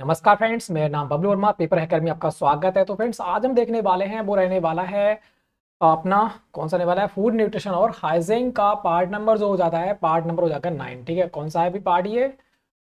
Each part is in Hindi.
नमस्कार फ्रेंड्स मेरा नाम बबलू वर्मा पेपर हैकर में आपका स्वागत है तो फ्रेंड्स आज हम देखने वाले हैं वो रहने वाला है अपना कौन सा रहने वाला है फूड न्यूट्रिशन और हाइजिंग का पार्ट नंबर जो हो जाता है पार्ट नंबर हो जाएगा नाइन ठीक है कौन सा है अभी पार्ट ये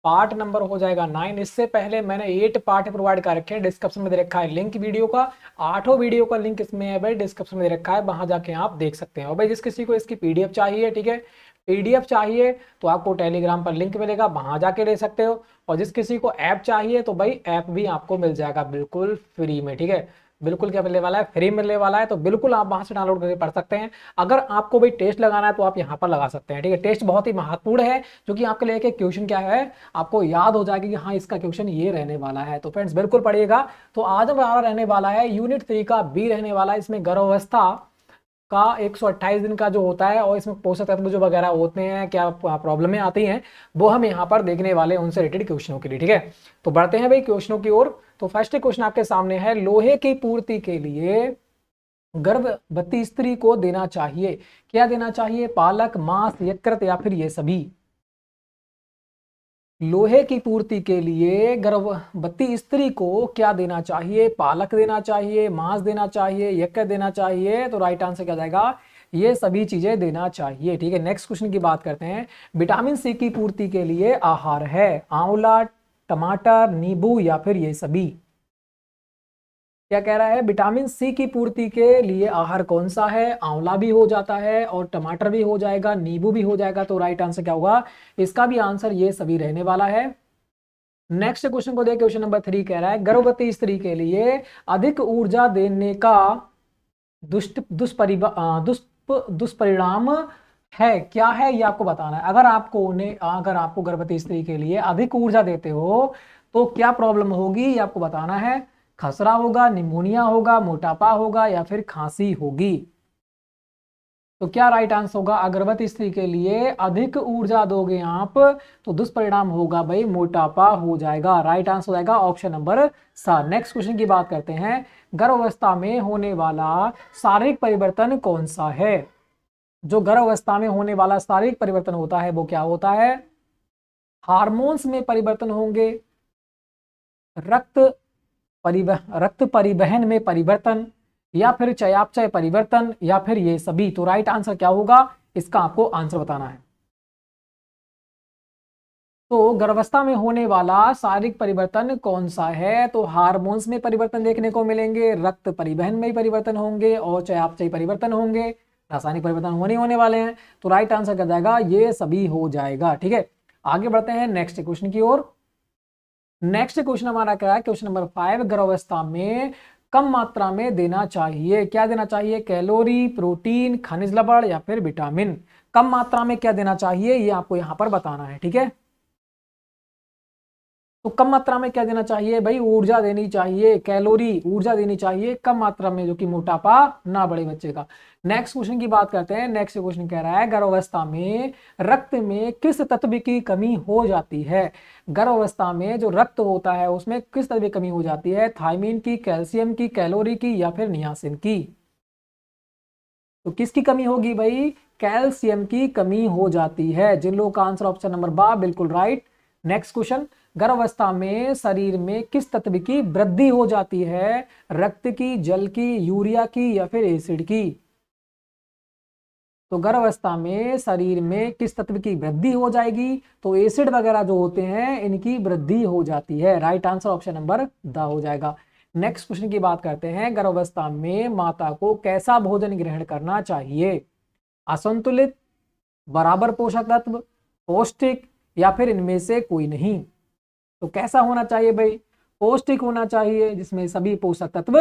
पार्ट नंबर हो जाएगा नाइन इससे पहले मैंने एट पार्ट प्रोवाइड कर रखे हैं डिस्क्रिप्शन में दे रखा है लिंक वीडियो का आठों वीडियो का लिंक इसमें है भाई डिस्क्रिप्शन में दे रखा है वहां जाके आप देख सकते हैं और भाई जिस किसी को इसकी पीडीएफ चाहिए ठीक है पीडीएफ चाहिए तो आपको टेलीग्राम पर लिंक मिलेगा वहां जाके ले सकते हो और जिस किसी को ऐप चाहिए तो भाई ऐप भी आपको मिल जाएगा बिल्कुल फ्री में ठीक है बिल्कुल क्या मिलने वाला है फ्री मिलने वाला है तो बिल्कुल आप वहां से डाउनलोड करके पढ़ सकते हैं अगर आपको भाई टेस्ट लगाना है तो आप यहाँ पर लगा सकते हैं ठीक है टेस्ट बहुत ही महत्वपूर्ण है जो कि आपके लिए क्वेश्चन क्या है आपको याद हो जाएगा कि हाँ इसका क्वेश्चन ये रहने वाला है तो फ्रेंड्स बिल्कुल पढ़िएगा तो आज हमारा रहने वाला है यूनिट थ्री का बी रहने वाला है इसमें गर्भावस्था का 128 दिन का जो होता है और इसमें पोषक तत्व जो वगैरह होते हैं क्या प्रॉब्लमें आती हैं वो हम यहाँ पर देखने वाले उनसे रिलेटेड क्वेश्चनों के लिए ठीक है तो बढ़ते हैं भाई क्वेश्चनों की ओर तो फर्स्ट क्वेश्चन आपके सामने है लोहे की पूर्ति के लिए गर्भवती स्त्री को देना चाहिए क्या देना चाहिए पालक मांस यकृत या फिर ये सभी लोहे की पूर्ति के लिए गर्भवती स्त्री को क्या देना चाहिए पालक देना चाहिए मांस देना चाहिए यक देना चाहिए तो राइट आंसर क्या जाएगा ये सभी चीजें देना चाहिए ठीक है नेक्स्ट क्वेश्चन की बात करते हैं विटामिन सी की पूर्ति के लिए आहार है आंवला टमाटर नींबू या फिर ये सभी क्या कह रहा है विटामिन सी की पूर्ति के लिए आहार कौन सा है आंवला भी हो जाता है और टमाटर भी हो जाएगा नींबू भी हो जाएगा तो राइट आंसर क्या होगा इसका भी आंसर ये सभी रहने वाला है नेक्स्ट क्वेश्चन को देख क्वेश्चन नंबर थ्री कह रहा है गर्भवती स्त्री के लिए अधिक ऊर्जा देने का दुष्ट दुष्परिभा दुष्प दुष्परिणाम है क्या है ये आपको बताना है अगर आपको उन्हें अगर आपको गर्भवती स्त्री के लिए अधिक ऊर्जा देते हो तो क्या प्रॉब्लम होगी ये आपको बताना है खसरा होगा निमोनिया होगा मोटापा होगा या फिर खांसी होगी तो क्या राइट आंसर होगा अगरबत्ती स्त्री के लिए अधिक ऊर्जा दोगे आप तो दुष्परिणाम होगा भाई मोटापा हो जाएगा राइट आंसर हो जाएगा ऑप्शन नंबर सात नेक्स्ट क्वेश्चन की बात करते हैं गर्भावस्था में होने वाला शारीरिक परिवर्तन कौन सा है जो गर्भावस्था में होने वाला शारीरिक परिवर्तन होता है वो क्या होता है हार्मोन्स में परिवर्तन होंगे रक्त परिवहन रक्त परिवहन में परिवर्तन या फिर चयापचय परिवर्तन या फिर ये सभी तो राइट आंसर क्या होगा इसका आपको आंसर बताना है तो गर्भावस्था में होने वाला शारीरिक परिवर्तन कौन सा है तो हार्मोन्स में परिवर्तन देखने को मिलेंगे रक्त परिवहन में परिवर्तन होंगे और चयापचय परिवर्तन होंगे रासायनिक परिवर्तन होने होने वाले हैं तो राइट आंसर क्या जाएगा ये सभी हो जाएगा ठीक है आगे बढ़ते हैं नेक्स्ट क्वेश्चन की ओर नेक्स्ट क्वेश्चन हमारा क्या है क्वेश्चन नंबर फाइव गर्भावस्था में कम मात्रा में देना चाहिए क्या देना चाहिए कैलोरी प्रोटीन खनिज लबड़ या फिर विटामिन कम मात्रा में क्या देना चाहिए ये आपको यहाँ पर बताना है ठीक है तो कम मात्रा में क्या देना चाहिए भाई ऊर्जा देनी चाहिए कैलोरी ऊर्जा देनी चाहिए कम मात्रा में जो कि मोटापा ना बढ़े बच्चे का नेक्स्ट क्वेश्चन की बात करते हैं नेक्स्ट क्वेश्चन कह रहा है गर्भावस्था में रक्त में किस तत्व की कमी हो जाती है गर्भावस्था में जो रक्त होता है उसमें किस तत्व की कमी हो जाती है थाइमिन की कैल्सियम की कैलोरी की या फिर नियासिन की तो किसकी कमी होगी भाई कैल्सियम की कमी हो जाती है जिन लोगों का आंसर ऑप्शन नंबर बा बिल्कुल राइट नेक्स्ट क्वेश्चन गर्भावस्था में शरीर में किस तत्व की वृद्धि हो जाती है रक्त की जल की यूरिया की या फिर एसिड की तो गर्भावस्था में शरीर में किस तत्व की वृद्धि हो जाएगी तो एसिड वगैरह जो होते हैं इनकी वृद्धि हो जाती है right answer option number D हो जाएगा नेक्स्ट क्वेश्चन की बात करते हैं गर्भावस्था में माता को कैसा भोजन ग्रहण करना चाहिए असंतुलित बराबर पोषक तत्व पौष्टिक या फिर इनमें से कोई नहीं तो कैसा होना चाहिए भाई पौष्टिक होना चाहिए जिसमें सभी पोषक तत्व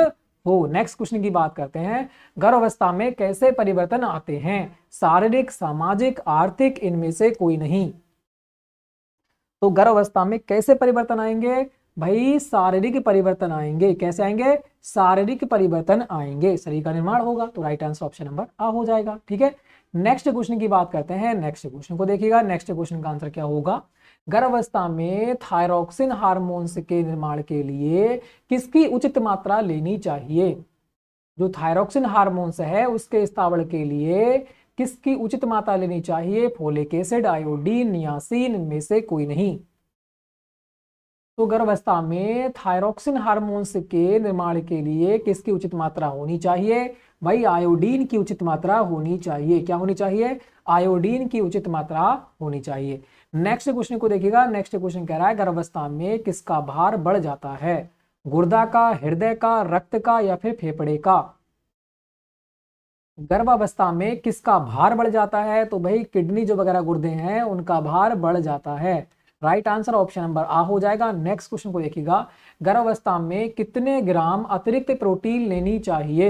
हो नेक्स्ट क्वेश्चन की बात करते हैं गर्भ अवस्था में कैसे परिवर्तन आते हैं शारीरिक सामाजिक आर्थिक इनमें से कोई नहीं तो गर्भ अवस्था में कैसे परिवर्तन आएंगे भाई शारीरिक परिवर्तन आएंगे कैसे आएंगे शारीरिक परिवर्तन आएंगे शरीर का निर्माण होगा तो right answer option number A हो जाएगा ठीक है नेक्स्ट क्वेश्चन की बात करते हैं नेक्स्ट क्वेश्चन को देखिएगा नेक्स्ट क्वेश्चन का आंसर क्या होगा गर्भावस्था में थायरोक्सिन हार्मोन्स के निर्माण के लिए किसकी उचित मात्रा लेनी चाहिए जो थायरोक्सिन हार्मोन्स है उसके स्थावर के लिए किसकी उचित मात्रा लेनी चाहिए फोलिक एसिड आयोडीन नियासीन इनमें से कोई नहीं तो गर्भावस्था में थायरोक्सिन हार्मोन्स के निर्माण के लिए किसकी उचित मात्रा होनी चाहिए भाई आयोडीन की उचित मात्रा होनी चाहिए क्या होनी चाहिए आयोडीन की उचित मात्रा होनी चाहिए नेक्स्ट क्वेश्चन को देखिएगा नेक्स्ट क्वेश्चन कह रहा है गर्भावस्था में किसका भार बढ़ जाता है गुर्दा का हृदय का रक्त का या फिर फेफड़े का गर्भावस्था में किसका भार बढ़ जाता है तो भाई किडनी जो वगैरह गुर्दे हैं उनका भार बढ़ जाता है right answer option number A हो जाएगा नेक्स्ट क्वेश्चन को देखिएगा गर्भावस्था में कितने ग्राम अतिरिक्त प्रोटीन लेनी चाहिए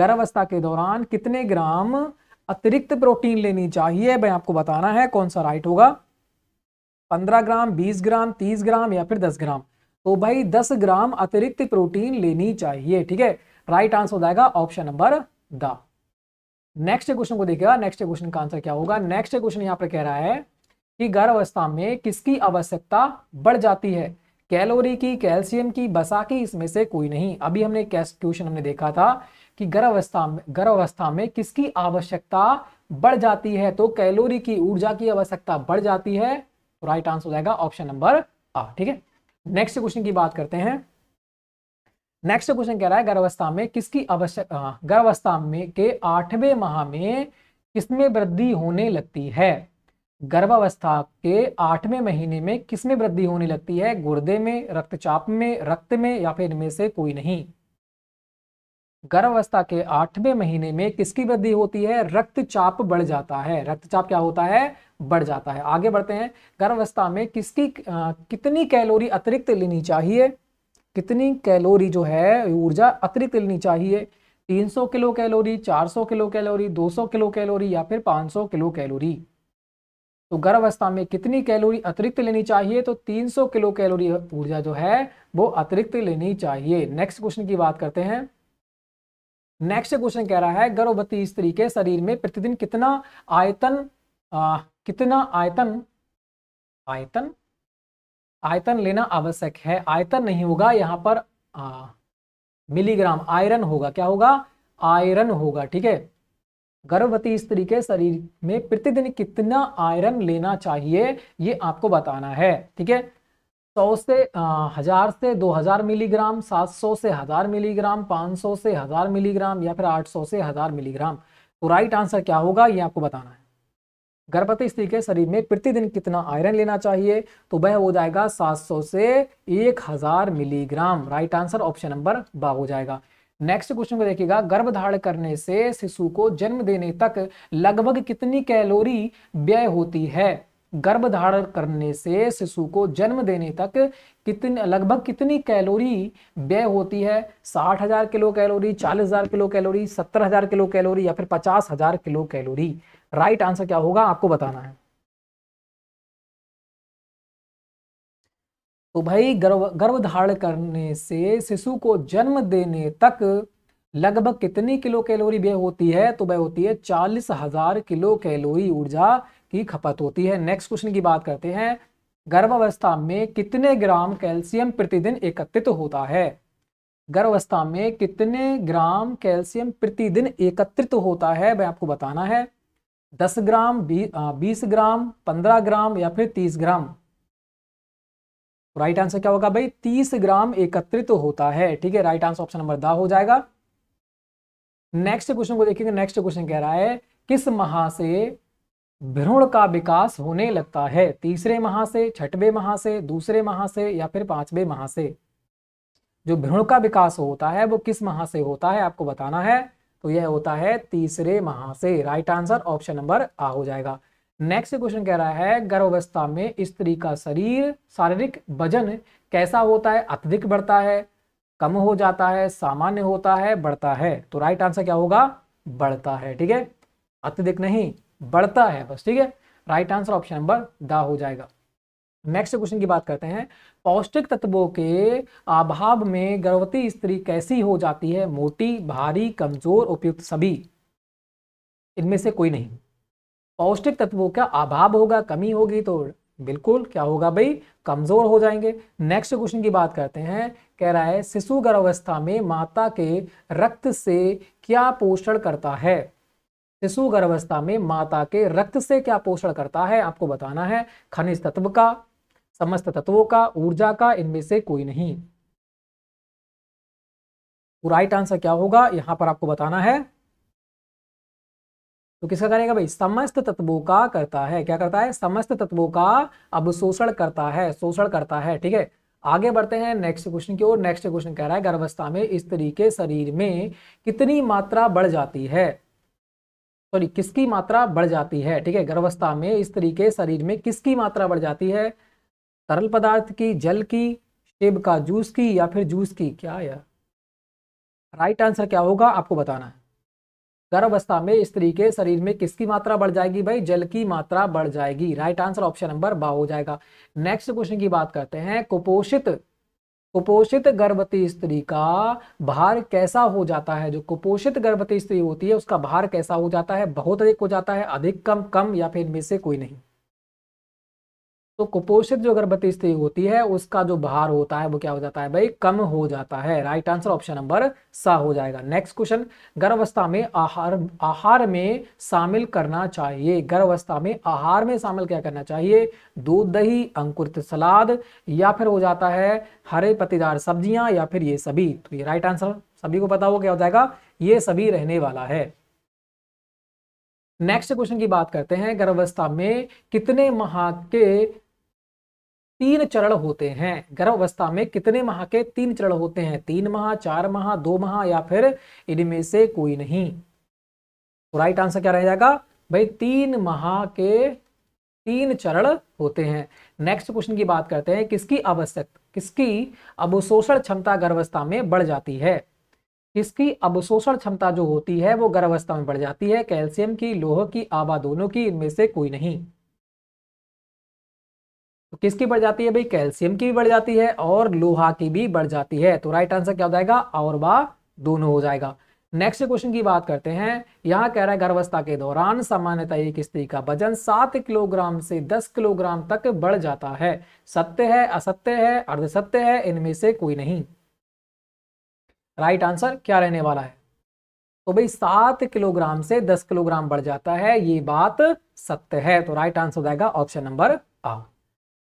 गर्भावस्था के दौरान कितने ग्राम अतिरिक्त प्रोटीन लेनी चाहिए भाई आपको बताना है कौन सा राइट होगा 15 ग्राम 20 ग्राम 30 ग्राम या फिर 10 ग्राम तो भाई 10 ग्राम अतिरिक्त प्रोटीन लेनी चाहिए ठीक है राइट आंसर हो जाएगा option number D next question को देखिएगा नेक्स्ट क्वेश्चन का आंसर क्या होगा नेक्स्ट क्वेश्चन यहाँ पर कह रहा है कि गर्भावस्था में किसकी आवश्यकता बढ़ जाती है कैलोरी की कैल्शियम की बसा की इसमें से कोई नहीं अभी हमने क्वेश्चन हमने देखा था कि गर्भावस्था में गर्भावस्था में किसकी आवश्यकता बढ़ जाती है तो कैलोरी की ऊर्जा की आवश्यकता बढ़ जाती है तो राइट आंसर हो जाएगा ऑप्शन नंबर आ ठीक है नेक्स्ट क्वेश्चन की बात करते हैं नेक्स्ट क्वेश्चन कह रहा है गर्भावस्था में किसकी आवश्यक गर्भावस्था में के आठवें माह में किसमें वृद्धि होने लगती है गर्भावस्था के आठवें महीने में किसमें वृद्धि होने लगती है गुर्दे में रक्तचाप में रक्त में या फिर इनमें से कोई नहीं गर्भावस्था के आठवें महीने में किसकी वृद्धि होती है रक्तचाप बढ़ जाता है रक्तचाप क्या होता है बढ़ जाता है आगे बढ़ते हैं गर्भावस्था में किसकी आ, कितनी कैलोरी अतिरिक्त लेनी चाहिए कितनी कैलोरी जो है ऊर्जा अतिरिक्त लेनी चाहिए 300 kilo calorie 400 kilo calorie 200 kilo calorie या फिर 500 किलो कैलोरी तो गर्भावस्था में कितनी कैलोरी अतिरिक्त लेनी चाहिए तो 300 किलो कैलोरी ऊर्जा जो है वो अतिरिक्त लेनी चाहिए नेक्स्ट क्वेश्चन की बात करते हैं नेक्स्ट क्वेश्चन कह रहा है गर्भवती स्त्री के शरीर में प्रतिदिन कितना आयतन आ, कितना आयतन आयतन आयतन लेना आवश्यक है आयतन नहीं होगा यहां पर आ, मिलीग्राम आयरन होगा क्या होगा आयरन होगा ठीक है गर्भवती स्त्री के शरीर में प्रतिदिन कितना आयरन लेना चाहिए ये आपको बताना है ठीक है सौ से हजार से दो हजार मिलीग्राम सात सौ से हजार मिलीग्राम पांच सौ से हजार मिलीग्राम या फिर आठ सौ से हजार मिलीग्राम तो राइट आंसर क्या होगा ये आपको बताना है गर्भवती स्त्री के शरीर में प्रतिदिन कितना आयरन लेना चाहिए तो वह हो जाएगा 700 से 1000 milligram right answer option number B हो जाएगा नेक्स्ट क्वेश्चन को देखिएगा गर्भधार करने से शिशु को जन्म देने तक लगभग कितनी कैलोरी व्यय होती है गर्भधार करने से शिशु को जन्म देने तक कितनी लगभग कितनी कैलोरी व्यय होती है साठ हजार किलो कैलोरी चालीस हजार किलो कैलोरी सत्तर हजार किलो कैलोरी या फिर पचास हजार किलो कैलोरी राइट आंसर क्या होगा आपको बताना है तो भाई गर्भ गर्भधारण करने से शिशु को जन्म देने तक लगभग कितनी किलो कैलोरी व्यय होती है तो वह होती है चालीस हजार किलो कैलोरी ऊर्जा की खपत होती है नेक्स्ट क्वेश्चन की बात करते हैं गर्भावस्था में कितने ग्राम कैल्शियम प्रतिदिन एकत्रित होता है गर्भावस्था में कितने ग्राम कैल्शियम प्रतिदिन एकत्रित होता है वह आपको बताना है दस ग्राम बीस ग्राम पंद्रह ग्राम या फिर तीस ग्राम राइट आंसर क्या होगा भाई तीस ग्राम एकत्रित होता है ठीक है right answer option number D हो जाएगा नेक्स्ट क्वेश्चन को देखेंगे नेक्स्ट क्वेश्चन कह रहा है किस महा से भ्रूण का विकास होने लगता है तीसरे महा से छठवे महा से दूसरे महा से या फिर पांचवे महा से जो भ्रूण का विकास होता है वो किस महा से होता है आपको बताना है तो यह होता है तीसरे महा से right answer option number A हो जाएगा नेक्स्ट क्वेश्चन कह रहा है गर्भावस्था में स्त्री का शरीर शारीरिक वजन कैसा होता है अत्यधिक बढ़ता है कम हो जाता है सामान्य होता है बढ़ता है तो राइट आंसर क्या होगा बढ़ता है ठीक है अत्यधिक नहीं बढ़ता है बस ठीक है right answer option number D हो जाएगा नेक्स्ट क्वेश्चन की बात करते हैं पौष्टिक तत्वों के अभाव में गर्भवती स्त्री कैसी हो जाती है मोटी भारी कमजोर उपयुक्त सभी इनमें से कोई नहीं पौष्टिक तत्वों का अभाव होगा कमी होगी तो बिल्कुल क्या होगा भाई कमजोर हो जाएंगे नेक्स्ट क्वेश्चन की बात करते हैं कह रहा है शिशु गर्भावस्था में माता के रक्त से क्या पोषण करता है शिशु गर्भावस्था में माता के रक्त से क्या पोषण करता है आपको बताना है खनिज तत्व का समस्त तत्वों का ऊर्जा का इनमें से कोई नहीं राइट आंसर क्या होगा यहां पर आपको बताना है तो किसका करेगा भाई समस्त तत्वों का करता है क्या करता है समस्त तत्वों का अब शोषण करता है शोषण करता है ठीक है आगे बढ़ते हैं नेक्स्ट क्वेश्चन की ओर नेक्स्ट क्वेश्चन कह रहा है गर्भावस्था में स्त्री के शरीर में कितनी मात्रा बढ़ जाती है सॉरी किसकी मात्रा बढ़ जाती है ठीक है गर्भावस्था में स्त्री के शरीर में किसकी मात्रा बढ़ जाती है तरल पदार्थ की जल की सेब का जूस की या फिर जूस की क्या यार राइट आंसर क्या होगा आपको बताना है गर्भावस्था में स्त्री के शरीर में किसकी मात्रा बढ़ जाएगी भाई जल की मात्रा बढ़ जाएगी right answer option number B हो जाएगा नेक्स्ट क्वेश्चन की बात करते हैं कुपोषित कुपोषित गर्भवती स्त्री का भार कैसा हो जाता है जो कुपोषित गर्भवती स्त्री होती है उसका भार कैसा हो जाता है बहुत अधिक हो जाता है अधिक कम कम या फिर में से कोई नहीं तो कुपोषित जो गर्भवती स्त्री होती है उसका जो भार होता है वो क्या हो जाता है भाई कम हो जाता है राइट आंसर ऑप्शन नंबर सा हो जाएगा नेक्स्ट क्वेश्चन गर्भावस्था में आहार आहार में शामिल करना चाहिए गर्भावस्था में आहार में शामिल क्या करना चाहिए दूध दही अंकुरित सलाद या फिर हो जाता है हरे पत्तेदार सब्जियां या फिर ये सभी तो ये राइट आंसर सभी को पता हो क्या हो जाएगा ये सभी रहने वाला है नेक्स्ट क्वेश्चन की बात करते हैं गर्भावस्था में कितने माह के तीन चरण होते हैं गर्भ अवस्था में कितने माह के तीन चरण होते हैं तीन माह चार माह दो माह या फिर इनमें से कोई नहीं तो राइट आंसर क्या रह जाएगा भाई तीन माह के तीन चरण होते हैं नेक्स्ट क्वेश्चन की बात करते हैं किसकी आवश्यक किसकी अवशोषण क्षमता गर्भावस्था में बढ़ जाती है किसकी अवशोषण क्षमता जो होती है वो गर्भावस्था में बढ़ जाती है कैल्शियम की लोह की आबा दोनों की इनमें से कोई नहीं तो किसकी बढ़ जाती है भाई कैल्शियम की भी बढ़ जाती है और लोहा की भी बढ़ जाती है तो राइट आंसर क्या हो जाएगा और बा दोनों हो जाएगा नेक्स्ट क्वेश्चन की बात करते हैं यहाँ कह रहा है गर्भावस्था के दौरान सामान्यतः एक स्त्री का वजन सात किलोग्राम से दस किलोग्राम तक बढ़ जाता है सत्य है असत्य है अर्ध सत्य है इनमें से कोई नहीं राइट आंसर क्या रहने वाला है तो भाई सात किलोग्राम से दस किलोग्राम बढ़ जाता है ये बात सत्य है तो राइट आंसर हो जाएगा option number A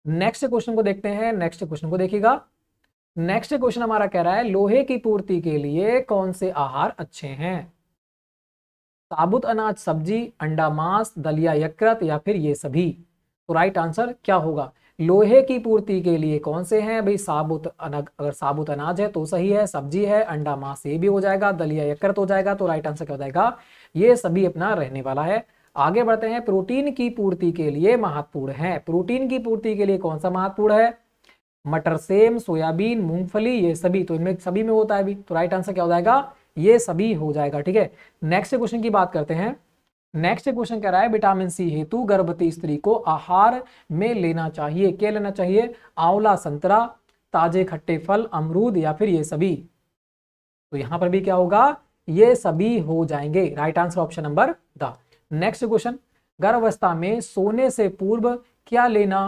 next question को देखते हैं नेक्स्ट क्वेश्चन को देखिएगा नेक्स्ट क्वेश्चन हमारा कह रहा है लोहे की पूर्ति के लिए कौन से आहार अच्छे हैं साबुत अनाज सब्जी अंडा मांस दलिया यकृत या फिर ये सभी तो राइट आंसर क्या होगा लोहे की पूर्ति के लिए कौन से हैं भाई साबुत अनग अगर साबुत अनाज है तो सही है सब्जी है अंडा मांस ये भी हो जाएगा दलिया यकृत हो जाएगा तो राइट आंसर क्या हो जाएगा ये सभी अपना रहने वाला है आगे बढ़ते हैं प्रोटीन की पूर्ति के लिए महत्वपूर्ण है प्रोटीन की पूर्ति के लिए कौन सा महत्वपूर्ण है मटर सेम सोयाबीन मूंगफली ये सभी तो इनमें सभी में होता है अभी तो राइट आंसर क्या हो जाएगा ये सभी हो जाएगा ठीक है नेक्स्ट क्वेश्चन की बात करते हैं नेक्स्ट क्वेश्चन कह रहा है विटामिन सी हेतु गर्भवती स्त्री को आहार में लेना चाहिए क्या लेना चाहिए आंवला संतरा ताजे खट्टे फल अमरूद या फिर ये सभी तो यहां पर भी क्या होगा ये सभी हो जाएंगे right answer option number D next question गर्भावस्था में सोने से पूर्व क्या लेना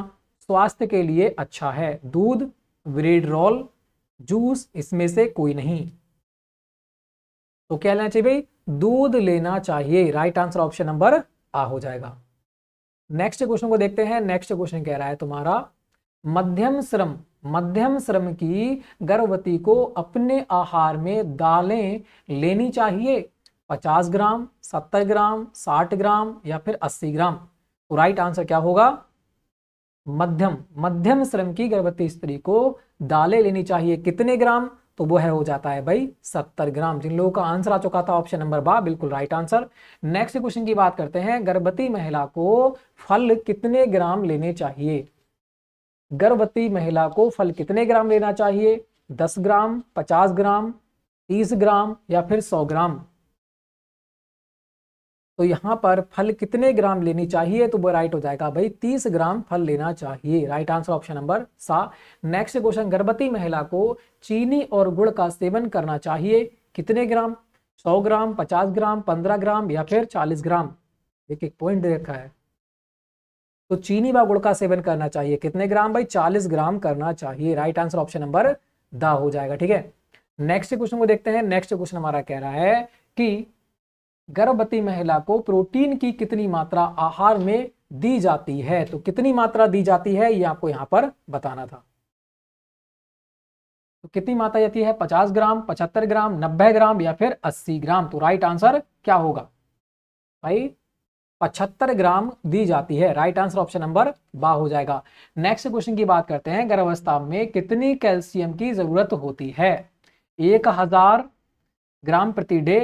स्वास्थ्य के लिए अच्छा है दूध ब्रेड रोल जूस इसमें से कोई नहीं तो क्या लेना चाहिए भाई दूध लेना चाहिए right answer option number A हो जाएगा नेक्स्ट क्वेश्चन को देखते हैं नेक्स्ट क्वेश्चन कह रहा है तुम्हारा मध्यम श्रम मध्यम श्रम की गर्भवती को अपने आहार में दालें लेनी चाहिए पचास ग्राम सत्तर ग्राम साठ ग्राम या फिर अस्सी ग्राम तो राइट आंसर क्या होगा मध्यम मध्यम श्रम की गर्भवती स्त्री को दालें लेनी चाहिए कितने ग्राम तो वो है हो जाता है भाई सत्तर ग्राम जिन लोगों का आंसर आ चुका था ऑप्शन नंबर बा बिल्कुल राइट आंसर नेक्स्ट क्वेश्चन की बात करते हैं गर्भवती महिला को फल कितने ग्राम लेने चाहिए गर्भवती महिला को फल कितने ग्राम लेना चाहिए दस ग्राम पचास ग्राम तीस ग्राम या फिर सौ ग्राम तो यहां पर फल कितने ग्राम लेनी चाहिए तो वो राइट हो जाएगा भाई 30 ग्राम फल लेना चाहिए right answer option number C next question गर्भवती महिला को चीनी और गुड़ का सेवन करना चाहिए कितने ग्राम 100 ग्राम 50 ग्राम 15 ग्राम या फिर 40 ग्राम एक एक पॉइंट देखा है तो चीनी व गुड़ का सेवन करना चाहिए कितने ग्राम भाई चालीस ग्राम करना चाहिए right answer option number D हो जाएगा ठीक है नेक्स्ट क्वेश्चन को देखते हैं नेक्स्ट क्वेश्चन हमारा कह रहा है कि गर्भवती महिला को प्रोटीन की कितनी मात्रा आहार में दी जाती है तो कितनी मात्रा दी जाती है ये आपको यहां पर बताना था तो कितनी मात्रा जाती है 50 ग्राम 75 ग्राम 90 ग्राम या फिर 80 ग्राम तो राइट आंसर क्या होगा भाई 75 ग्राम दी जाती है right answer option number B हो जाएगा नेक्स्ट क्वेश्चन की बात करते हैं गर्भावस्था में कितनी कैल्शियम की जरूरत होती है एक हजार ग्राम प्रति डे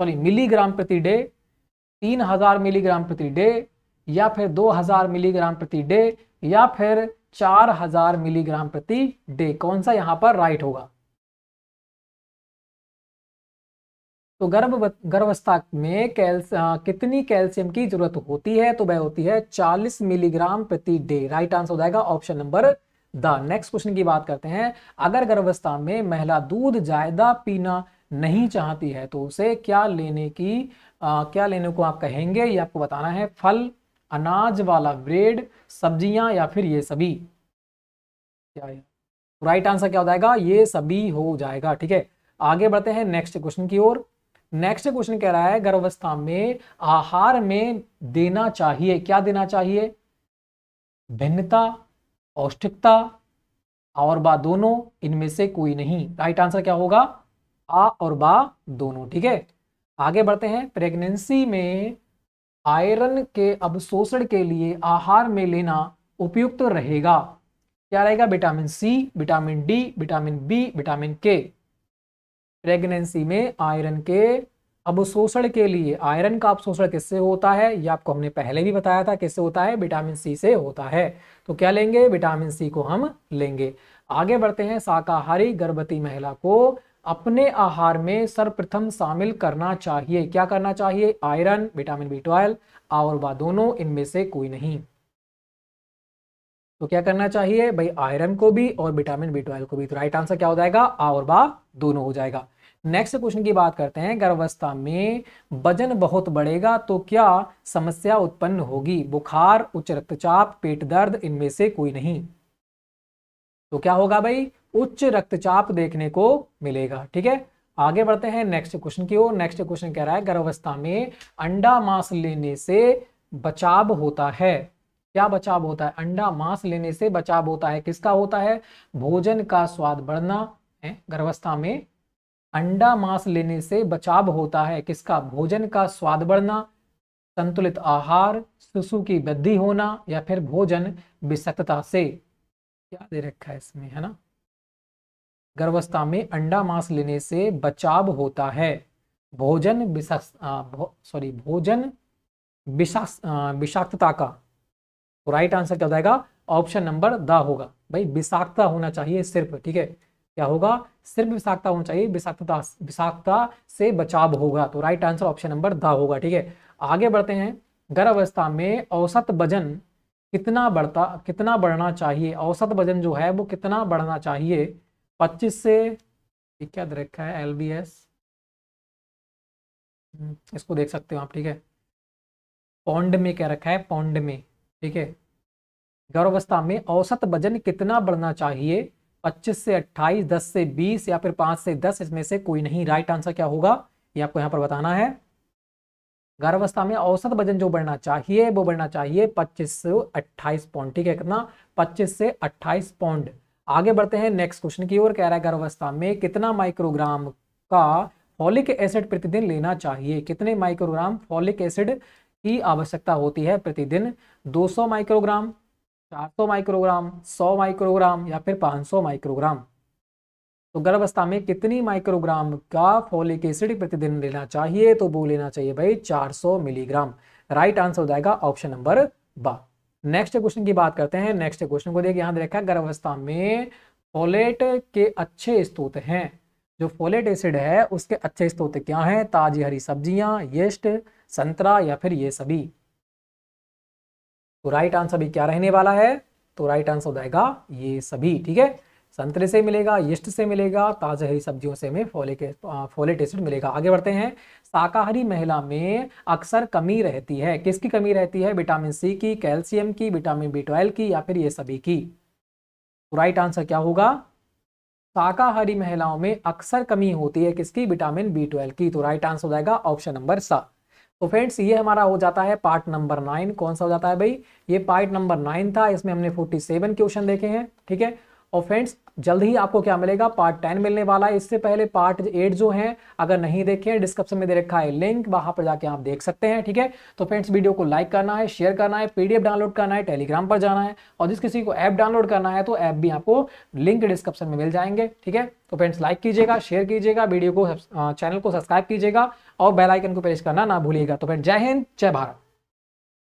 सॉरी मिलीग्राम प्रति डे तीन हजार मिलीग्राम प्रति डे या फिर दो हजार मिलीग्राम प्रति डे या फिर चार हजार मिलीग्राम प्रति डे कौन सा यहां पर राइट होगा तो गर्भ गर्भावस्था में कैल्स कितनी कैल्शियम की जरूरत होती है तो वह होती है 40 मिलीग्राम प्रति डे राइट आंसर हो जाएगा option number D next question की बात करते हैं अगर गर्भावस्था में महिला दूध ज्यादा पीना नहीं चाहती है तो उसे क्या लेने की आ, क्या लेने को आप कहेंगे ये आपको बताना है फल अनाज वाला ब्रेड सब्जियां या फिर ये सभी क्या है राइट आंसर क्या हो जाएगा ये सभी हो जाएगा ठीक है आगे बढ़ते हैं नेक्स्ट क्वेश्चन की ओर नेक्स्ट क्वेश्चन कह रहा है गर्भावस्था में आहार में देना चाहिए क्या देना चाहिए भिन्नता औष्टिकता और बा दोनों इनमें से कोई नहीं राइट आंसर क्या होगा आ और बा दोनों ठीक है आगे बढ़ते हैं प्रेगनेंसी में आयरन के अवशोषण के लिए आहार में लेना उपयुक्त तो रहेगा क्या रहेगा vitamin C vitamin D vitamin B vitamin K pregnancy में आयरन के अवशोषण के लिए आयरन का अवशोषण किससे होता है यह आपको हमने पहले भी बताया था किससे होता है विटामिन सी से होता है तो क्या लेंगे विटामिन सी को हम लेंगे आगे बढ़ते हैं शाकाहारी गर्भवती महिला को अपने आहार में सर्वप्रथम शामिल करना चाहिए क्या करना चाहिए आयरन विटामिन बी ट्वेल्व और वह दोनों इनमें से कोई नहीं तो क्या करना चाहिए भाई आयरन को भी और विटामिन बी ट्वेल्व को भी तो राइट आंसर क्या हो जाएगा आ और बा दोनों हो जाएगा नेक्स्ट क्वेश्चन की बात करते हैं गर्भावस्था में वजन बहुत बढ़ेगा तो क्या समस्या उत्पन्न होगी बुखार उच्च रक्तचाप पेट दर्द इनमें से कोई नहीं तो क्या होगा भाई उच्च रक्तचाप देखने को मिलेगा ठीक है आगे बढ़ते हैं नेक्स्ट क्वेश्चन की ओर नेक्स्ट क्वेश्चन कह रहा है गर्भावस्था में अंडा मांस लेने से बचाव होता है क्या बचाव होता है अंडा मांस लेने से बचाव होता है किसका होता है भोजन का स्वाद बढ़ना है गर्भावस्था में अंडा मांस लेने से बचाव होता है किसका भोजन का स्वाद बढ़ना संतुलित आहार शिशु की वृद्धि होना या फिर भोजन विषक्तता से क्या दे रखा है इसमें है ना गर्भावस्था में अंडा मांस लेने से बचाव होता है भोजन भो, सॉरी भोजन विषाक्तता का तो राइट आंसर क्या हो जाएगा ऑप्शन नंबर द होगा भाई विषाक्तता होना चाहिए सिर्फ ठीक है क्या होगा सिर्फ विषाक्तता होना चाहिए विषाक्तता विषाक्तता से बचाव होगा तो right answer option number D होगा ठीक है आगे बढ़ते हैं गर्भावस्था में औसत वजन कितना बढ़ता कितना बढ़ना चाहिए औसत वजन जो है वो कितना बढ़ना चाहिए पच्चीस से क्या रखा है एल बी एस इसको देख सकते हो आप ठीक है पौंड में क्या रखा है पौंड में ठीक है गर्भावस्था में औसत वजन कितना बढ़ना चाहिए 25 से 28, 10 से 20 या फिर 5 से 10 इसमें से कोई नहीं राइट आंसर क्या होगा ये आपको यहां पर बताना है गर्भावस्था में औसत वजन जो बढ़ना चाहिए वो बढ़ना चाहिए 25 से 28 पौंड ठीक है कितना 25 से 28 पौंड आगे बढ़ते हैं नेक्स्ट क्वेश्चन की ओर कह रहा है गर्भावस्था में कितना माइक्रोग्राम का फॉलिक एसिड प्रतिदिन लेना चाहिए कितने माइक्रोग्राम फॉलिक एसिड की आवश्यकता होती है प्रतिदिन 200 माइक्रोग्राम 400 माइक्रोग्राम 100 माइक्रोग्राम या फिर 500 माइक्रोग्राम तो गर्भावस्था में कितनी माइक्रोग्राम का फॉलिक एसिड प्रतिदिन लेना चाहिए तो वो लेना चाहिए भाई चार मिलीग्राम राइट आंसर हो जाएगा option number B next question की बात करते हैं नेक्स्ट क्वेश्चन को देखिए यहां देखा है गर्भावस्था में फोलेट के अच्छे स्त्रोत हैं जो फोलेट एसिड है उसके अच्छे स्त्रोत क्या हैं ताजी हरी सब्जियां येस्ट संतरा या फिर ये सभी तो राइट आंसर भी क्या रहने वाला है तो राइट आंसर हो जाएगा ये सभी ठीक है संतरे से मिलेगा यष्ट से मिलेगा ताज़ा हरी सब्जियों से हमें फोलिक फोलेट एसिड मिलेगा आगे बढ़ते हैं शाकाहारी महिला में अक्सर कमी रहती है किसकी कमी रहती है विटामिन सी की कैल्शियम की विटामिन बी ट्वेल्व की या फिर ये सभी की राइट आंसर क्या होगा शाकाहारी महिलाओं में अक्सर कमी होती है किसकी विटामिन बी ट्वेल्व की तो राइट आंसर हो जाएगा ऑप्शन नंबर सा तो फ्रेंड्स ये हमारा हो जाता है पार्ट नंबर नाइन कौन सा हो जाता है भाई ये पार्ट नंबर नाइन था इसमें हमने फोर्टी सेवन क्वेश्चन देखे हैं ठीक है और फ्रेंड्स जल्द ही आपको क्या मिलेगा पार्ट टेन मिलने वाला है इससे पहले पार्ट एट जो है अगर नहीं देखे डिस्क्रिप्शन में दे रखा है लिंक वहां पर जाके आप देख सकते हैं ठीक है तो फ्रेंड्स वीडियो को लाइक करना है शेयर करना है पीडीएफ डाउनलोड करना है टेलीग्राम पर जाना है और जिस किसी को ऐप डाउनलोड करना है तो ऐप भी आपको लिंक डिस्क्रिप्शन में मिल जाएंगे ठीक है तो फ्रेंड्स लाइक कीजिएगा शेयर कीजिएगा वीडियो को चैनल को सब्सक्राइब कीजिएगा और बेलाइकन को प्रेस करना ना भूलिएगा तो फ्रेंड जय हिंद जय भारत